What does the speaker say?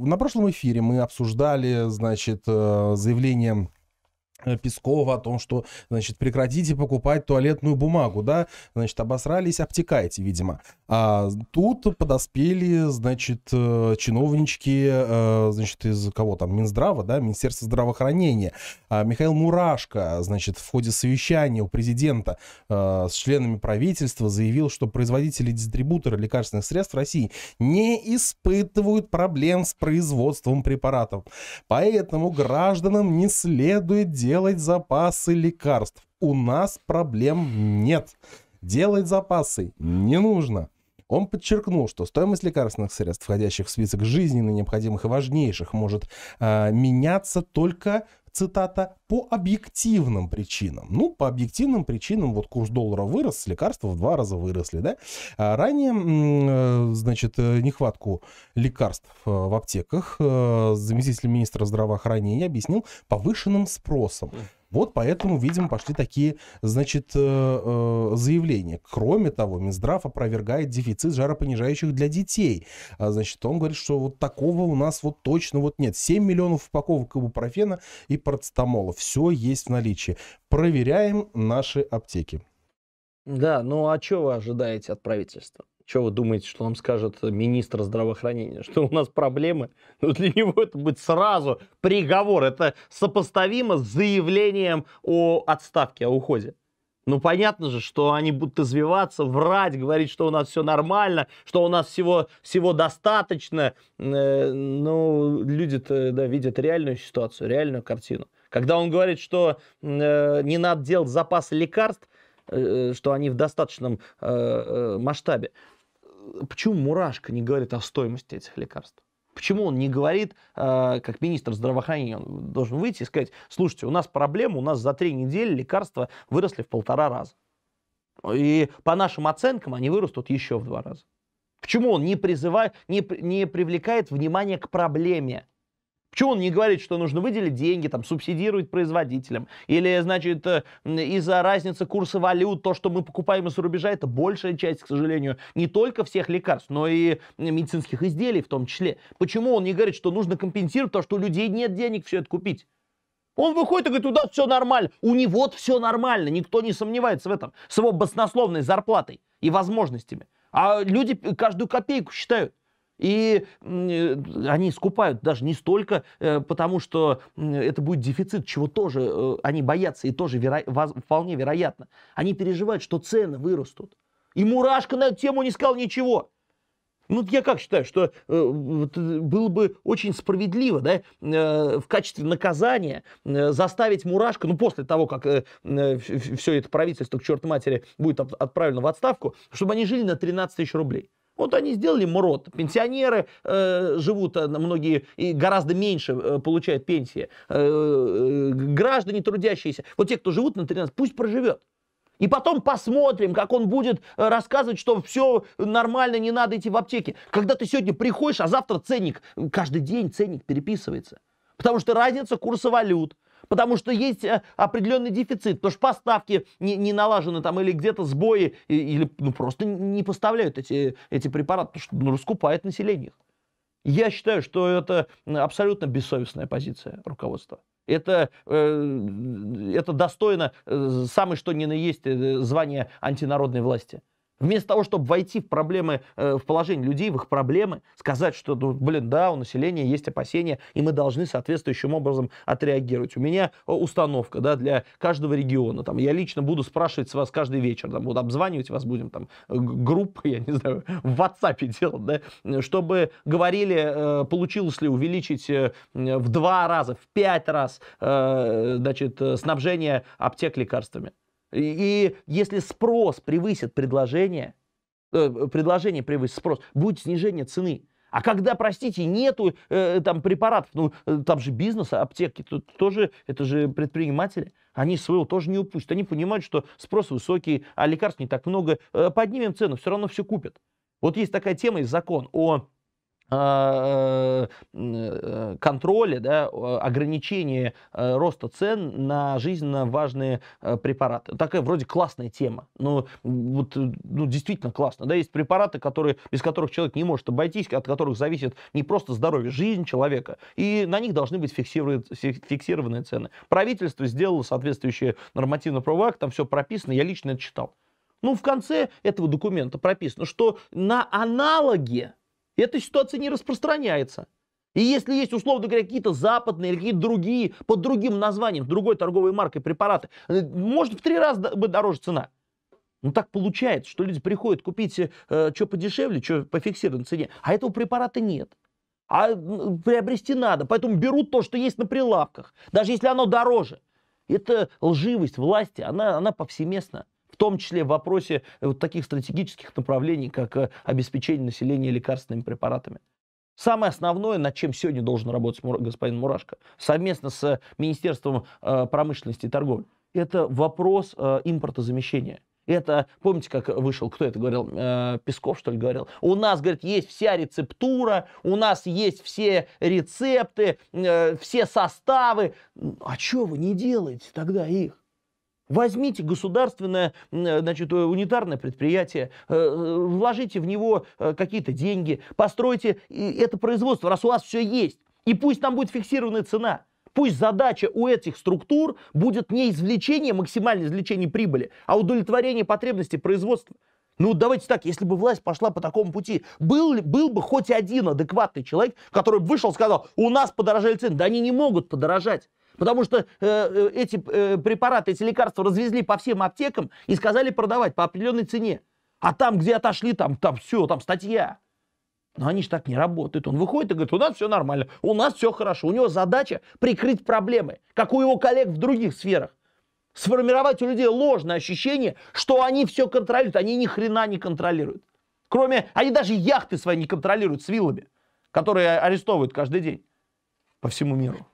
На прошлом эфире мы обсуждали, значит, э, заявление Э, Пескова о том, что, значит, прекратите покупать туалетную бумагу, да, значит, обосрались, обтекайте, видимо. А тут подоспели, значит, э, чиновнички, э, значит, из кого там, Минздрава, да, Министерство здравоохранения. А Михаил Мурашко, значит, в ходе совещания у президента с членами правительства заявил, что производители и дистрибьюторы лекарственных средств в России не испытывают проблем с производством препаратов. Поэтому гражданам не следует делать делать запасы лекарств. У нас проблем нет. Делать запасы не нужно. Он подчеркнул, что стоимость лекарственных средств, входящих в список жизненно необходимых и важнейших, может э, меняться только цитата, по объективным причинам. Ну, по объективным причинам, вот курс доллара вырос, лекарства в два раза выросли, да. А ранее, э, значит, э, нехватку лекарств э, в аптеках заместитель министра здравоохранения объяснил повышенным спросом. Вот поэтому, видимо, пошли такие, значит, э, э, заявления. Кроме того, Минздрав опровергает дефицит жаропонижающих для детей. А, значит, он говорит, что вот такого у нас вот точно вот нет. 7 миллионов упаковок ибупрофена и парацетамола. Все есть в наличии. Проверяем наши аптеки. Да, ну а что вы ожидаете от правительства? Что вы думаете, что нам скажет министр здравоохранения? Что у нас проблемы? Ну, для него это будет сразу приговор. Это сопоставимо с заявлением о отставке, о уходе. Ну, понятно же, что они будут извиваться, врать, говорить, что у нас все нормально, что у нас всего, всего достаточно. Э, ну, люди-то да, видят реальную ситуацию, реальную картину. Когда он говорит, что э, не надо делать запасы лекарств, э, что они в достаточном масштабе почему Мурашко не говорит о стоимости этих лекарств? Почему он не говорит, э, как министр здравоохранения, он должен выйти и сказать, слушайте, у нас проблема, у нас за три недели лекарства выросли в полтора раза. И по нашим оценкам они вырастут еще в два раза. Почему он не призывает, не, не привлекает внимание к проблеме? Чего он не говорит, что нужно выделить деньги, там, субсидировать производителям? Или, значит, э, из-за разницы курса валют, то, что мы покупаем из-за рубежа, это большая часть, к сожалению, не только всех лекарств, но и медицинских изделий в том числе. Почему он не говорит, что нужно компенсировать, то, что у людей нет денег все это купить? Он выходит и говорит, у нас все нормально. У него все нормально, никто не сомневается в этом. С его баснословной зарплатой и возможностями. А люди каждую копейку считают. И э, они скупают даже не столько, э, потому что это будет дефицит, чего тоже э, они боятся и тоже веро... вполне вероятно. Они переживают, что цены вырастут. И Мурашко на эту тему не сказал ничего. Ну, я как считаю, что э, было бы очень справедливо, да, э, в качестве наказания э, заставить Мурашко, ну, после того, как э, э, все это правительство к черту матери будет отправлено в отставку, чтобы они жили на 13 тысяч рублей. Вот они сделали мурод. Пенсионеры э, живут, э, многие и гораздо меньше э, получают пенсии. Э, э, граждане трудящиеся, вот те, кто живут на 13, пусть проживет. И потом посмотрим, как он будет э, рассказывать, что все нормально, не надо идти в аптеки. Когда ты сегодня приходишь, а завтра ценник, каждый день ценник переписывается. Потому что разница курса валют, Потому что есть э, определенный дефицит, потому что поставки не, не налажены там или где-то сбои, или ну, просто не поставляют эти, эти препараты, потому что ну, раскупает население их. Я считаю, что это абсолютно бессовестная позиция руководства. Это, э, это достойно э, самой что ни на есть звания антинародной власти. Вместо того, чтобы войти в проблемы, э, в положение людей, в их проблемы, сказать, что, ну, блин, да, у населения есть опасения, и мы должны соответствующим образом отреагировать. У меня э, установка, да, для каждого региона, там, я лично буду спрашивать с вас каждый вечер, там, вот обзванивать вас будем, там, э, группы, я не знаю, в WhatsApp делать, да, чтобы говорили, получилось ли увеличить в два раза, в пять раз, значит, снабжение аптек лекарствами. И если спрос превысит предложение, э, предложение превысит спрос, будет снижение цены. А когда, простите, нету э, там препаратов, ну э, там же бизнес, аптеки, тут тоже это же предприниматели, они своего тоже не упустят. Они понимают, что спрос высокий, а лекарств не так много. Э, поднимем цену, все равно все купят. Вот есть такая тема и закон о а, э, э, контроля, да, ограничения э, роста цен на жизненно важные препараты. Такая вроде классная тема. но ну, вот, ну, действительно классно. Да, есть препараты, которые, без которых человек не может обойтись, от которых зависит не просто здоровье, жизнь человека. И на них должны быть фиксированные цены. Правительство сделало соответствующие нормативно-правовые акт, там все прописано, я лично это читал. Ну, в конце этого документа прописано, что на аналоге эта ситуация не распространяется. И если есть, условно говоря, какие-то западные или какие-то другие, под другим названием, другой торговой маркой препараты, э, может в три раза дороже цена. Ну так получается, что люди приходят купить э, что подешевле, что по фиксированной цене, а этого препарата нет. А приобрести надо, поэтому берут то, что есть на прилавках, даже если оно дороже. Это лживость власти, она, она повсеместна том числе в вопросе э, вот таких стратегических направлений, как э, обеспечение населения лекарственными препаратами. Самое основное, над чем сегодня должен работать господин Мурашко, совместно с Министерством э, промышленности и торговли, это вопрос импортозамещения. Это, помните, как вышел, кто это говорил, Песков, что ли, говорил? У нас, говорит, есть вся рецептура, у нас есть все рецепты, все составы. А что вы не делаете тогда их? Возьмите государственное, э, значит, э, унитарное предприятие, э, вложите в него какие-то деньги, постройте это производство, раз у вас все есть. И пусть там будет фиксированная цена. Пусть задача у этих структур будет не извлечение, максимальное извлечение прибыли, а удовлетворение потребностей производства. Ну, давайте так, если бы власть пошла по такому пути, был, был бы хоть один адекватный человек, который вышел и сказал, у нас подорожали цены. Да они не могут подорожать. Потому что э, э, эти э, препараты, эти лекарства развезли по всем аптекам и сказали продавать по определенной цене. А там, где отошли, там, там все, там статья. Но они же так не работают. Он выходит и говорит, у нас все нормально, у нас все хорошо. У него задача прикрыть проблемы, как у его коллег в других сферах. Сформировать у людей ложное ощущение, что они все контролируют. Они ни хрена не контролируют. Кроме, они даже яхты свои не контролируют с виллами, которые арестовывают каждый день по всему миру.